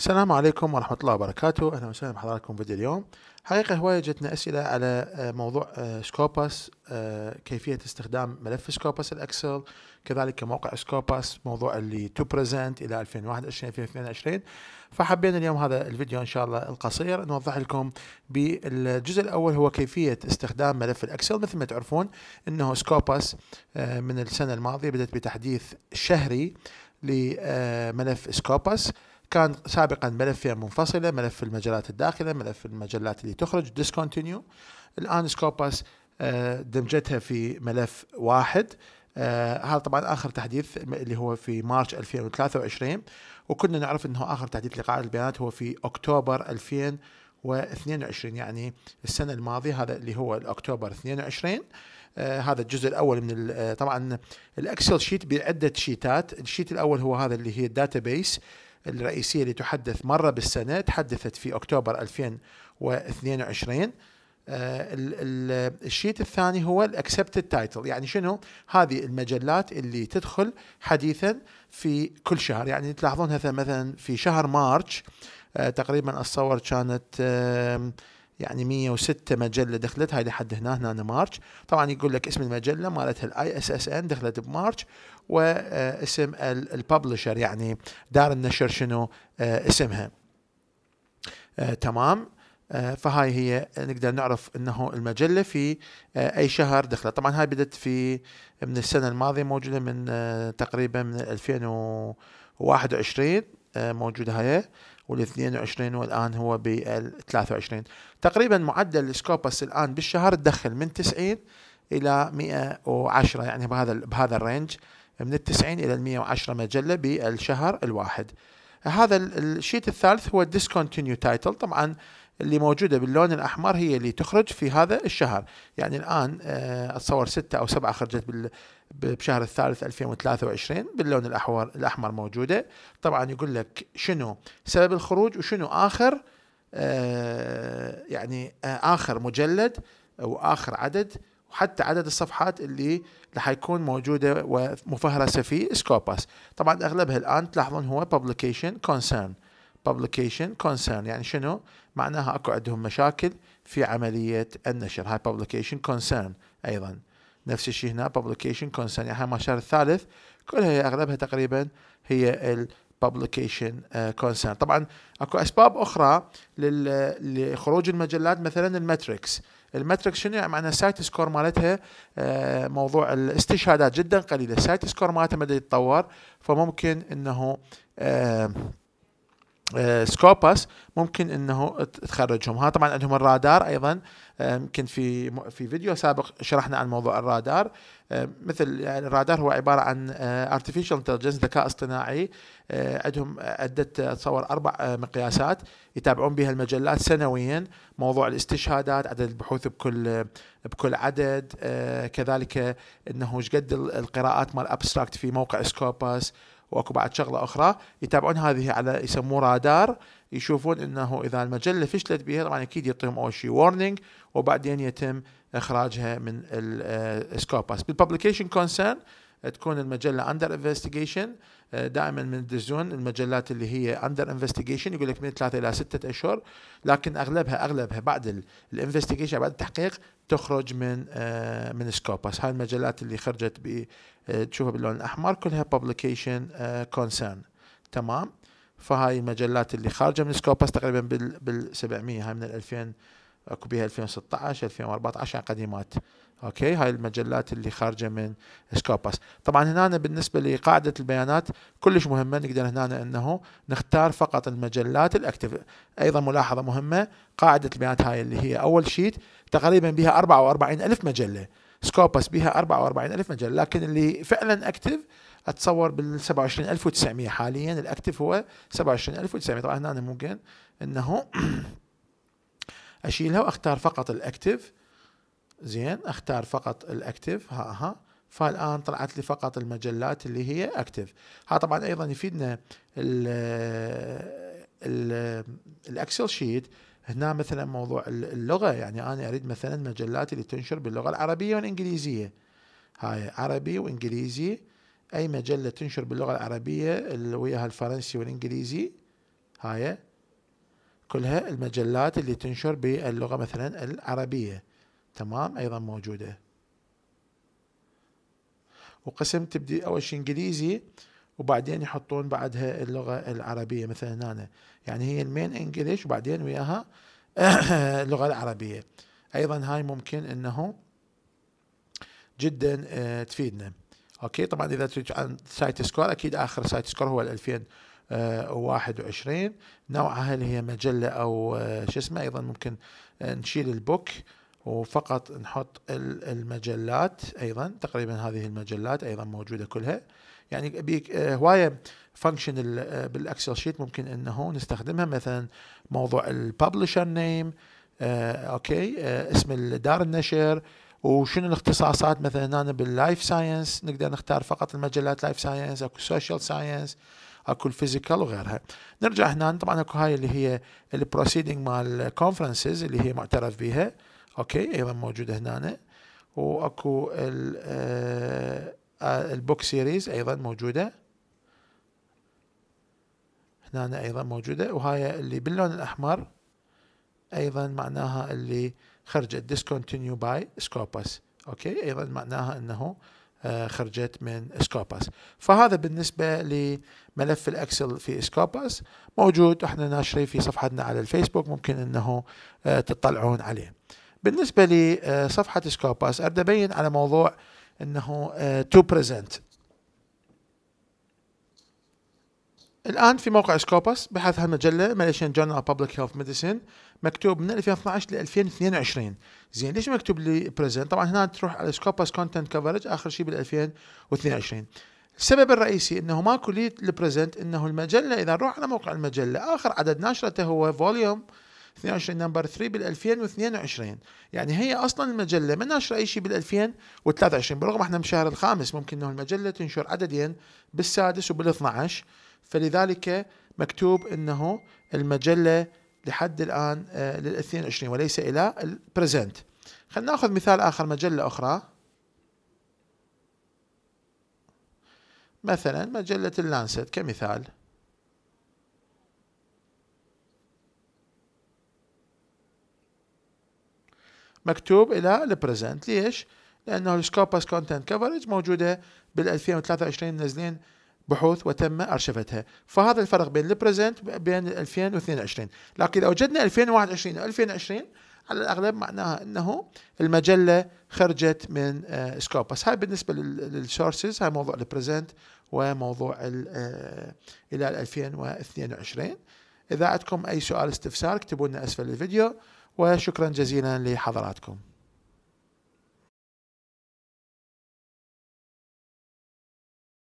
السلام عليكم ورحمة الله وبركاته أهلا وسهلا بحضراتكم فيديو اليوم حقيقة هواية جتنا أسئلة على آه، موضوع سكوباس آه، آه، كيفية استخدام ملف سكوباس الأكسل كذلك موقع سكوباس موضوع اللي تو بريزنت إلى 2021 2022 فحبينا اليوم هذا الفيديو إن شاء الله القصير نوضح لكم بالجزء الأول هو كيفية استخدام ملف الأكسل مثل ما تعرفون أنه سكوباس من السنة الماضية بدأت بتحديث شهري لملف سكوباس كان سابقا ملفين منفصله ملف المجلات الداخله ملف المجلات اللي تخرج ديسكونتينيو الان سكوباس آه، دمجتها في ملف واحد آه، هذا طبعا اخر تحديث اللي هو في مارش 2023 وكنا نعرف انه اخر تحديث لقاء البيانات هو في اكتوبر 2022 يعني السنه الماضيه هذا اللي هو اكتوبر 22 آه هذا الجزء الاول من آه، طبعا الاكسل شيت بعده شيتات الشيت الاول هو هذا اللي هي الداتا بيس الرئيسية اللي تحدث مرة بالسنة تحدثت في أكتوبر 2022 آه، الشيت الثاني هو الاكسبتد تايتل يعني شنو هذه المجلات اللي تدخل حديثا في كل شهر يعني تلاحظون مثلا في شهر مارش آه، تقريبا اتصور كانت يعني 106 مجله دخلت هاي لحد هنا هنا مارش طبعا يقول لك اسم المجله مالتها الاي اس اس ان دخلت بمارش واسم آه، الببلشر يعني دار النشر شنو آه، اسمها آه، تمام فهاي هي نقدر نعرف انه المجله في اي شهر دخلت طبعا هاي بدت في من السنه الماضيه موجوده من تقريبا من 2021 آه، موجودة هاي وال22 والآن هو بال23 تقريبا معدل السكوبس الآن بالشهر تدخل من 90 إلى 110 يعني بهذا بهذا الرينج من ال 90 إلى ال 110 مجلة بالشهر الواحد هذا الشيت الثالث هو discontinue title طبعا اللي موجودة باللون الأحمر هي اللي تخرج في هذا الشهر يعني الآن أتصور آه، ستة أو سبعة خرجت بال بشهر الثالث 2023 باللون الأحمر الأحمر موجودة طبعا يقول لك شنو سبب الخروج وشنو آخر آه، يعني آه، آخر مجلد وآخر عدد وحتى عدد الصفحات اللي راح يكون موجوده ومفهرسه في سكوباس طبعا اغلبها الان تلاحظون هو publication concern publication concern يعني شنو معناها اكو عندهم مشاكل في عملية النشر هاي publication concern ايضا نفس الشيء هنا publication concern يعني هاي المشار الثالث كلها هي اغلبها تقريبا هي ال publication آه، concern طبعا اكو اسباب اخرى لخروج المجلات مثلا الماتريكس الماتريكس شنو يعني معناها سايت سكور مالتها آه، موضوع الاستشهادات جدا قليله سايت سكور مالتها بدا يتطور فممكن انه آه، سكوبس آه، ممكن انه تخرجهم ها طبعا عندهم الرادار ايضا آه، يمكن في في فيديو سابق شرحنا عن موضوع الرادار آه، مثل يعني الرادار هو عباره عن ارتفيشال انتليجنس ذكاء اصطناعي عندهم عده اتصور اربع مقياسات يتابعون بها المجلات سنويا موضوع الاستشهادات عدد البحوث بكل بكل عدد كذلك انه ايش قد القراءات مال ابستراكت في موقع سكوبس واكو بعد شغله اخرى يتابعون هذه على يسموه رادار يشوفون انه اذا المجله فشلت بها طبعا اكيد يعطيهم اول شيء ورنينج وبعدين يتم اخراجها من السكوباس بالببليكيشن كونسرن تكون المجله اندر انفستيجيشن آه، دائما من الدزون المجلات اللي هي اندر انفستيجيشن يقول لك من ثلاثه الى سته اشهر لكن اغلبها اغلبها بعد الانفستيجيشن بعد التحقيق تخرج من آه، من سكوبس هاي المجلات اللي خرجت ب آه، تشوفها باللون الاحمر كلها بابليكيشن آه، كونسيرن تمام فهاي المجلات اللي خارجه من سكوبس تقريبا بال 700 هاي من 2000 اكو بها 2016 2014 قديمات اوكي هاي المجلات اللي خارجه من سكوباس طبعا هنا بالنسبه لقاعده البيانات كلش مهمه نقدر هنا انه نختار فقط المجلات الاكتف ايضا ملاحظه مهمه قاعده البيانات هاي اللي هي اول شيت تقريبا بها 44 الف مجله سكوباس بها 44 الف مجله لكن اللي فعلا اكتف اتصور بال 27900 حاليا الاكتف هو 27900 طبعا هنا ممكن انه اشيلها واختار فقط الاكتف زين اختار فقط الاكتف ها ها فالان طلعت لي فقط المجلات اللي هي اكتف ها طبعا ايضا يفيدنا الاكسل شيت هنا مثلا موضوع اللغه يعني انا اريد مثلا مجلات اللي تنشر باللغه العربيه والانجليزيه هاي عربي وانجليزي اي مجله تنشر باللغه العربيه اللي وياها الفرنسي والانجليزي هاي كلها المجلات اللي تنشر باللغة مثلا العربية تمام أيضا موجودة وقسم تبدي أول شيء إنجليزي وبعدين يحطون بعدها اللغة العربية مثلا هنا يعني هي المين انجليش وبعدين وياها اللغة العربية أيضا هاي ممكن أنه جدا آه، تفيدنا اوكي طبعا اذا تريد عن سايت سكور اكيد اخر سايت سكور هو 2000 21 نوعها اللي هي مجلة أو آه، شو اسمه أيضا ممكن آه، نشيل البوك وفقط نحط المجلات أيضا تقريبا هذه المجلات أيضا موجودة كلها يعني بيك آه، هواية فانكشن بالاكسل شيت ممكن انه نستخدمها مثلا موضوع الببلشر نيم اوكي اسم دار النشر وشنو الاختصاصات مثلا هنا باللايف ساينس نقدر نختار فقط المجلات لايف ساينس اكو سوشيال ساينس اكو الفيزيكال وغيرها نرجع هنا طبعا اكو هاي اللي هي البروسيدنج مال كونفرنسز اللي هي معترف بها اوكي ايضا موجوده هنا واكو البوك سيريز ايضا موجوده هنا ايضا موجوده وهاي اللي باللون الاحمر ايضا معناها اللي خرجت discontinue by سكوبس اوكي ايضا معناها انه آه، خرجت من اسكوباس فهذا بالنسبة لملف الأكسل في اسكوباس موجود احنا ناشريه في صفحتنا على الفيسبوك ممكن انه آه، تطلعون عليه بالنسبة لصفحة آه، اسكوباس أريد أبين على موضوع انه تو بريزنت الآن في موقع سكوبس بحث هالمجلة ماليشن جورنال بابليك هيلث ميديسين مكتوب من 2012 ل 2022 زين ليش مكتوب لي بريزنت طبعا هنا تروح على سكوبس كونتنت كفرج آخر شيء بال 2022 السبب الرئيسي انه ماكو لي البريزنت انه المجله اذا نروح على موقع المجله اخر عدد نشرته هو فوليوم 22 نمبر 3 بال 2022 يعني هي اصلا المجله ما ناشره اي شيء بال 2023 برغم احنا بالشهر الخامس ممكن انه المجله تنشر عددين بالسادس وبال 12 فلذلك مكتوب انه المجله لحد الان آه، لل 22 وليس الى البريزنت خلينا ناخذ مثال اخر مجله اخرى مثلا مجله اللانسيت كمثال مكتوب الى البريزنت ليش؟ لانه السكوبس كونتنت كفرج موجوده بال 2023 منزلين بحوث وتم أرشفتها فهذا الفرق بين البريزنت بين 2022 لكن إذا وجدنا 2021 و 2020 على الأغلب معناها أنه المجلة خرجت من سكوبس آه، هاي بالنسبة للسورسز هاي موضوع البريزنت وموضوع آه، إلى 2022 إذا عندكم أي سؤال استفسار اكتبوا لنا أسفل الفيديو وشكرا جزيلا لحضراتكم